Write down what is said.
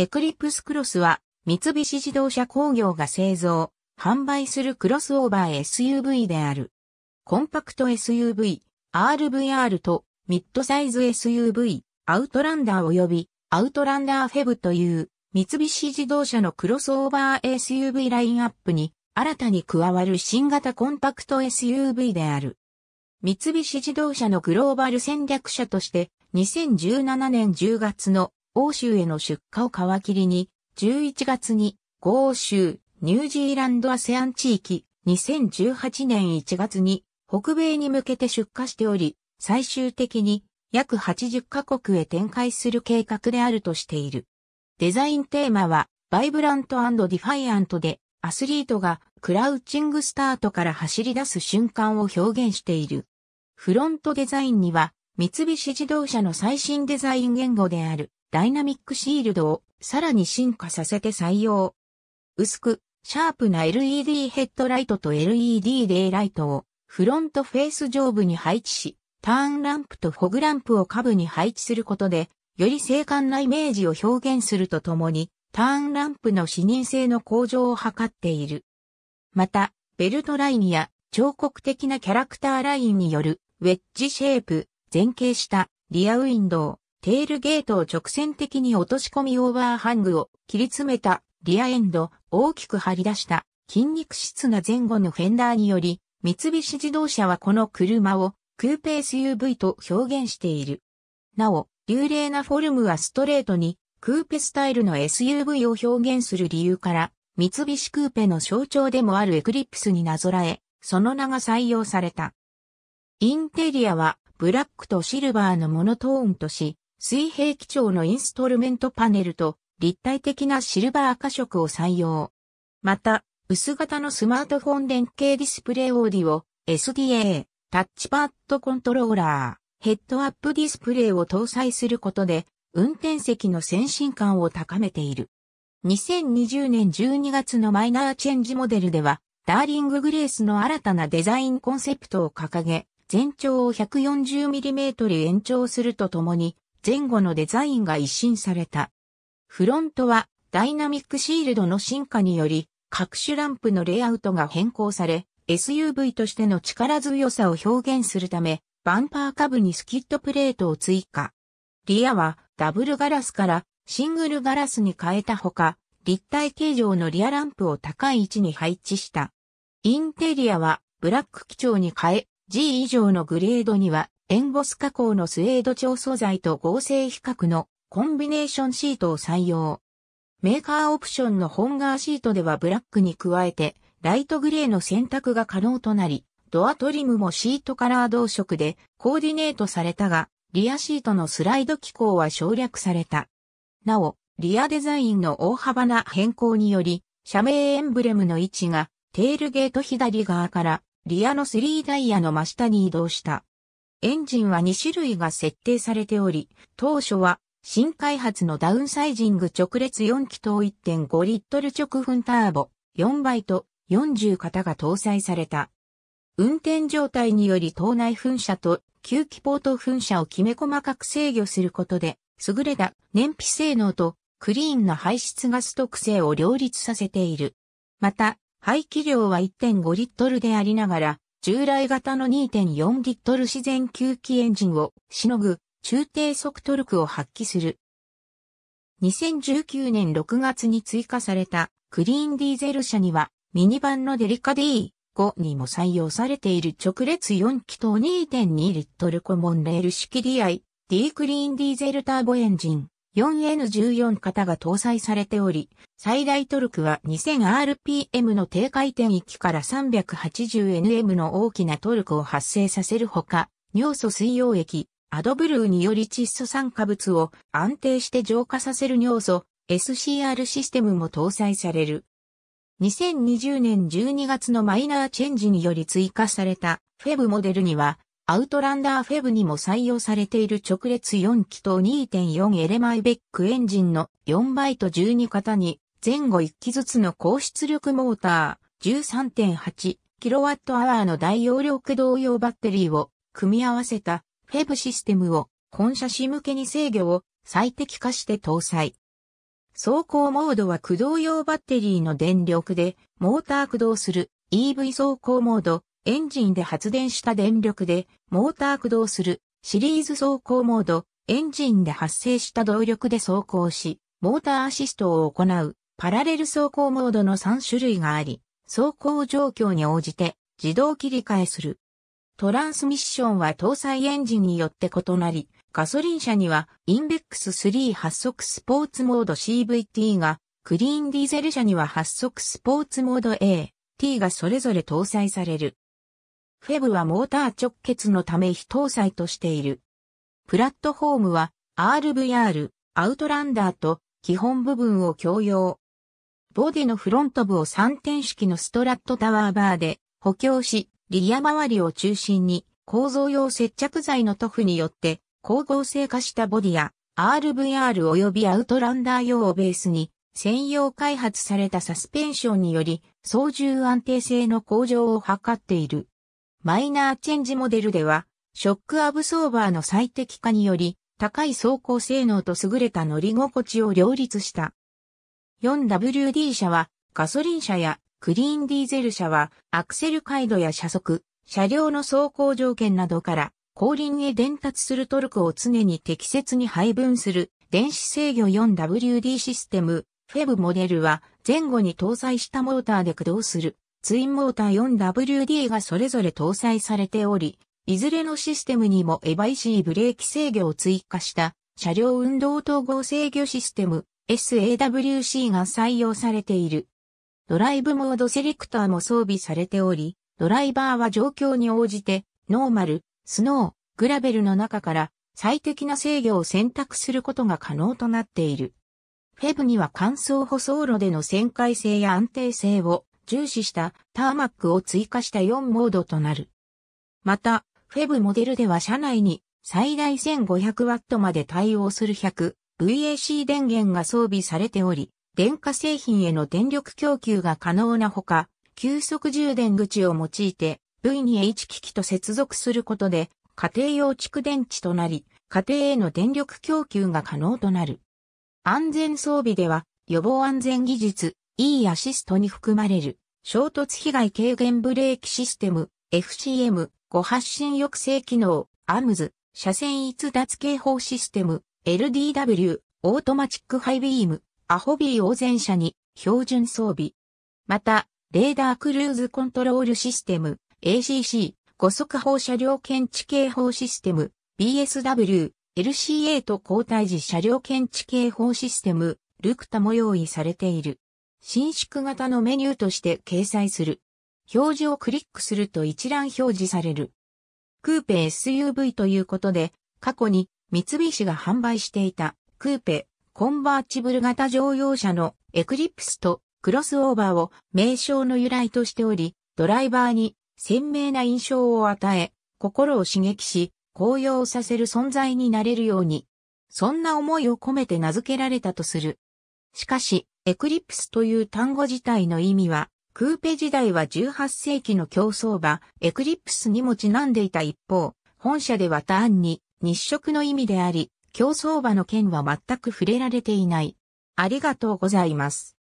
エクリプスクロスは三菱自動車工業が製造、販売するクロスオーバー SUV である。コンパクト SUV、RVR とミッドサイズ SUV、アウトランダー及びアウトランダーフェブという三菱自動車のクロスオーバー SUV ラインアップに新たに加わる新型コンパクト SUV である。三菱自動車のグローバル戦略者として2017年10月の欧州への出荷を皮切りに、11月に、豪州、ニュージーランドアセアン地域、2018年1月に、北米に向けて出荷しており、最終的に約80カ国へ展開する計画であるとしている。デザインテーマは、バイブラントディファイアントで、アスリートがクラウチングスタートから走り出す瞬間を表現している。フロントデザインには、三菱自動車の最新デザイン言語である、ダイナミックシールドをさらに進化させて採用。薄く、シャープな LED ヘッドライトと LED レイライトをフロントフェース上部に配置し、ターンランプとフォグランプを下部に配置することで、より精悍なイメージを表現するとともに、ターンランプの視認性の向上を図っている。また、ベルトラインや彫刻的なキャラクターラインによるウェッジシェイプ、前傾したリアウィンドウ、テールゲートを直線的に落とし込みオーバーハングを切り詰めたリアエンド、大きく張り出した筋肉質な前後のフェンダーにより、三菱自動車はこの車をクーペ SUV と表現している。なお、流麗なフォルムはストレートにクーペスタイルの SUV を表現する理由から、三菱クーペの象徴でもあるエクリプスになぞらえ、その名が採用された。インテリアはブラックとシルバーのモノトーンとし、水平基調のインストルメントパネルと立体的なシルバー化色を採用。また、薄型のスマートフォン連携ディスプレイオーディオ、SDA、タッチパッドコントローラー、ヘッドアップディスプレイを搭載することで、運転席の先進感を高めている。2020年12月のマイナーチェンジモデルでは、ダーリンググレースの新たなデザインコンセプトを掲げ、全長を 140mm 延長するとともに、前後のデザインが一新された。フロントはダイナミックシールドの進化により、各種ランプのレイアウトが変更され、SUV としての力強さを表現するため、バンパー下部にスキットプレートを追加。リアはダブルガラスからシングルガラスに変えたほか、立体形状のリアランプを高い位置に配置した。インテリアはブラック基調に変え、G 以上のグレードにはエンボス加工のスウェード調素材と合成比較のコンビネーションシートを採用。メーカーオプションのホンガーシートではブラックに加えて、ライトグレーの選択が可能となり、ドアトリムもシートカラー同色でコーディネートされたが、リアシートのスライド機構は省略された。なお、リアデザインの大幅な変更により、社名エンブレムの位置がテールゲート左側からリアの3ダイヤの真下に移動した。エンジンは2種類が設定されており、当初は新開発のダウンサイジング直列4気筒1.5リットル直噴ターボ4倍と40型が搭載された。運転状態により島内噴射と吸気ポート噴射をきめ細かく制御することで、優れた燃費性能とクリーンな排出ガス特性を両立させている。また、排気量は1.5リットルでありながら、従来型の2.4リットル自然吸気エンジンをしのぐ中低速トルクを発揮する。2019年6月に追加されたクリーンディーゼル車にはミニ版のデリカ D5 にも採用されている直列4気筒2.2リットルコモンレール式 DI D クリーンディーゼルターボエンジン 4N14 型が搭載されており、最大トルクは 2000rpm の低回転域から 380nm の大きなトルクを発生させるほか、尿素水溶液、アドブルーにより窒素酸化物を安定して浄化させる尿素 SCR システムも搭載される。2020年12月のマイナーチェンジにより追加されたフェブモデルにはアウトランダーフェブにも採用されている直列4気筒 2.4L レマイベックエンジンの4倍と12型に前後1機ずつの高出力モーター 13.8kWh の大容量駆動用バッテリーを組み合わせたフェブシステムを本車市向けに制御を最適化して搭載。走行モードは駆動用バッテリーの電力でモーター駆動する EV 走行モードエンジンで発電した電力でモーター駆動するシリーズ走行モード、エンジンで発生した動力で走行し、モーターアシストを行うパラレル走行モードの3種類があり、走行状況に応じて自動切り替えする。トランスミッションは搭載エンジンによって異なり、ガソリン車にはインベックス3発足スポーツモード CVT が、クリーンディーゼル車には発足スポーツモード A、T がそれぞれ搭載される。フェブはモーター直結のため非搭載としている。プラットフォームは RVR、アウトランダーと基本部分を共用。ボディのフロント部を3点式のストラットタワーバーで補強し、リア周りを中心に構造用接着剤の塗布によって光合成化したボディや RVR 及びアウトランダー用をベースに専用開発されたサスペンションにより操縦安定性の向上を図っている。マイナーチェンジモデルでは、ショックアブソーバーの最適化により、高い走行性能と優れた乗り心地を両立した。4WD 車は、ガソリン車やクリーンディーゼル車は、アクセル回路や車速、車両の走行条件などから、後輪へ伝達するトルクを常に適切に配分する電子制御 4WD システム、フェブモデルは前後に搭載したモーターで駆動するツインモーター 4WD がそれぞれ搭載されており、いずれのシステムにもエヴァイシーブレーキ制御を追加した車両運動統合制御システム SAWC が採用されている。ドライブモードセレクターも装備されており、ドライバーは状況に応じてノーマル、スノー、グラベルの中から最適な制御を選択することが可能となっている。フェブには乾燥舗装路での旋回性や安定性を重視したターマックを追加した4モードとなる。また、フェブモデルでは車内に最大 1500W まで対応する 100VAC 電源が装備されており、電化製品への電力供給が可能なほか、急速充電口を用いて V2H 機器と接続することで家庭用蓄電池となり、家庭への電力供給が可能となる。安全装備では予防安全技術、E アシストに含まれる。衝突被害軽減ブレーキシステム、FCM、誤発進抑制機能、AMS、車線逸脱警報システム、LDW、オートマチックハイビーム、アホビー応全車に、標準装備。また、レーダークルーズコントロールシステム、ACC、5速放車両検知警報システム、BSW、LCA と交代時車両検知警報システム、ルクタも用意されている。伸縮型のメニューとして掲載する。表示をクリックすると一覧表示される。クーペ SUV ということで、過去に三菱が販売していたクーペコンバーチブル型乗用車のエクリプスとクロスオーバーを名称の由来としており、ドライバーに鮮明な印象を与え、心を刺激し、高揚させる存在になれるように、そんな思いを込めて名付けられたとする。しかし、エクリプスという単語自体の意味は、クーペ時代は18世紀の競争馬、エクリプスにもちなんでいた一方、本社では単に日食の意味であり、競争馬の件は全く触れられていない。ありがとうございます。